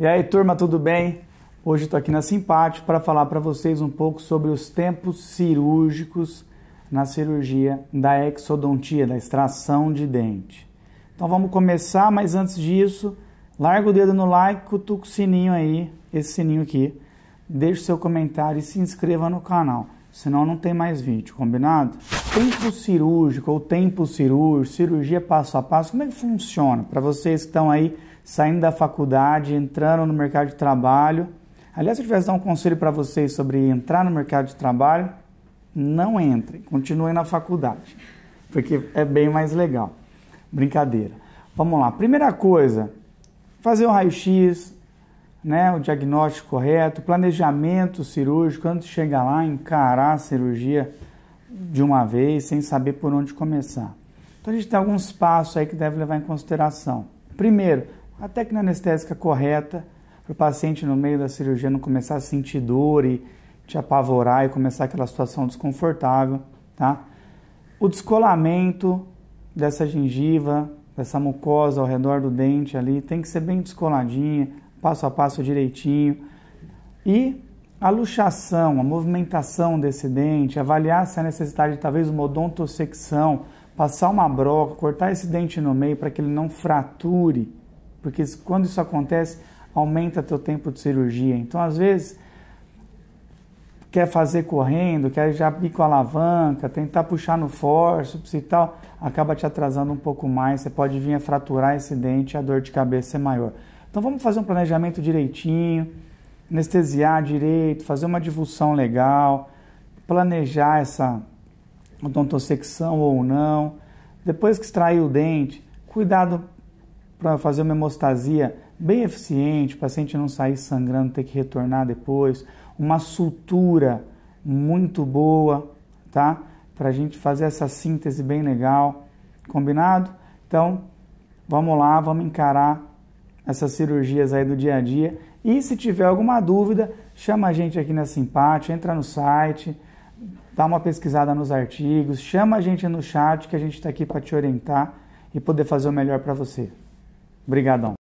E aí, turma, tudo bem? Hoje estou aqui na Simpático para falar para vocês um pouco sobre os tempos cirúrgicos na cirurgia da exodontia, da extração de dente. Então vamos começar, mas antes disso, larga o dedo no like, cutuca o sininho aí, esse sininho aqui, deixe seu comentário e se inscreva no canal, senão não tem mais vídeo, combinado? Tempo cirúrgico ou tempo cirúrgico, cirurgia passo a passo, como é que funciona? Para vocês que estão aí saindo da faculdade, entrando no mercado de trabalho. Aliás, se eu tivesse dar um conselho para vocês sobre entrar no mercado de trabalho, não entrem, continuem na faculdade, porque é bem mais legal. Brincadeira. Vamos lá. Primeira coisa, fazer o raio-x, né, o diagnóstico correto, planejamento cirúrgico, antes de chegar lá, encarar a cirurgia de uma vez, sem saber por onde começar. Então a gente tem alguns passos aí que deve levar em consideração. Primeiro, a técnica anestésica correta para o paciente no meio da cirurgia não começar a sentir dor e te apavorar e começar aquela situação desconfortável, tá? O descolamento dessa gengiva, dessa mucosa ao redor do dente ali, tem que ser bem descoladinha, passo a passo direitinho. E a luxação, a movimentação desse dente, avaliar se há necessidade de talvez uma odontosecção, passar uma broca, cortar esse dente no meio para que ele não frature porque quando isso acontece, aumenta teu tempo de cirurgia. Então, às vezes, quer fazer correndo, quer já ir com a alavanca, tentar puxar no forceps e tal, acaba te atrasando um pouco mais, você pode vir a fraturar esse dente e a dor de cabeça é maior. Então vamos fazer um planejamento direitinho, anestesiar direito, fazer uma divulgação legal, planejar essa odontossecção ou não. Depois que extrair o dente, cuidado para fazer uma hemostasia bem eficiente, o paciente não sair sangrando, ter que retornar depois, uma sutura muito boa, tá? Para a gente fazer essa síntese bem legal, combinado? Então, vamos lá, vamos encarar essas cirurgias aí do dia a dia. E se tiver alguma dúvida, chama a gente aqui na Simpate, entra no site, dá uma pesquisada nos artigos, chama a gente no chat que a gente está aqui para te orientar e poder fazer o melhor para você. Obrigadão.